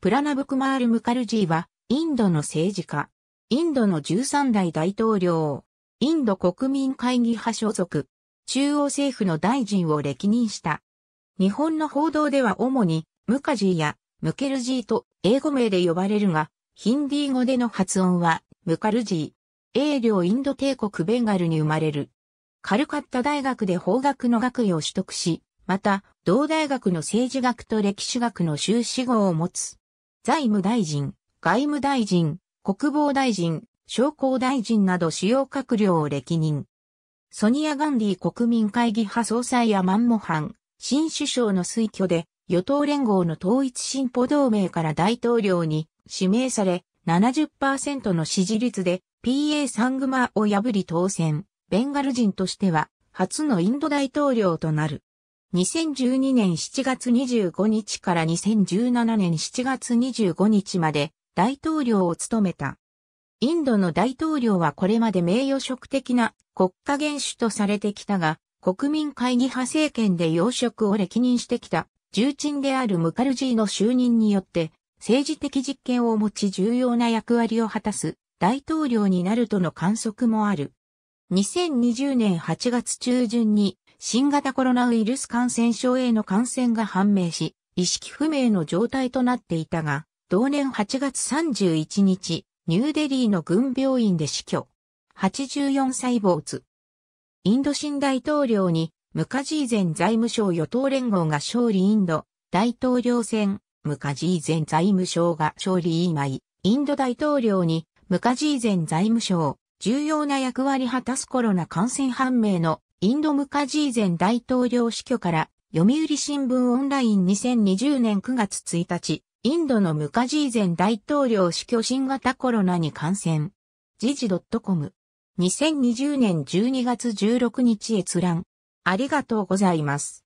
プラナブクマール・ムカルジーは、インドの政治家、インドの13代大統領、インド国民会議派所属、中央政府の大臣を歴任した。日本の報道では主に、ムカジーやムケルジーと英語名で呼ばれるが、ヒンディー語での発音は、ムカルジー。英領インド帝国ベンガルに生まれる。カルカッタ大学で法学の学位を取得し、また、同大学の政治学と歴史学の修士号を持つ。財務大臣、外務大臣、国防大臣、商工大臣など主要閣僚を歴任。ソニア・ガンディ国民会議派総裁やマンモハン、新首相の推挙で、与党連合の統一進歩同盟から大統領に指名され、70%の支持率で PA サングマを破り当選。ベンガル人としては、初のインド大統領となる。2012年7月25日から2017年7月25日まで大統領を務めた。インドの大統領はこれまで名誉職的な国家元首とされてきたが、国民会議派政権で要職を歴任してきた重鎮であるムカルジーの就任によって政治的実権を持ち重要な役割を果たす大統領になるとの観測もある。2020年8月中旬に新型コロナウイルス感染症への感染が判明し、意識不明の状態となっていたが、同年8月31日、ニューデリーの軍病院で死去。84歳没。インド新大統領に、ムカジー前財務省与党連合が勝利インド、大統領選、ムカジー前財務省が勝利今井、インド大統領に、ムカジー前財務省、重要な役割果たすコロナ感染判明のインドムカジーゼン大統領死去から、読売新聞オンライン2020年9月1日、インドのムカジーゼン大統領死去新型コロナに感染。時事 .com。2020年12月16日閲覧。ありがとうございます。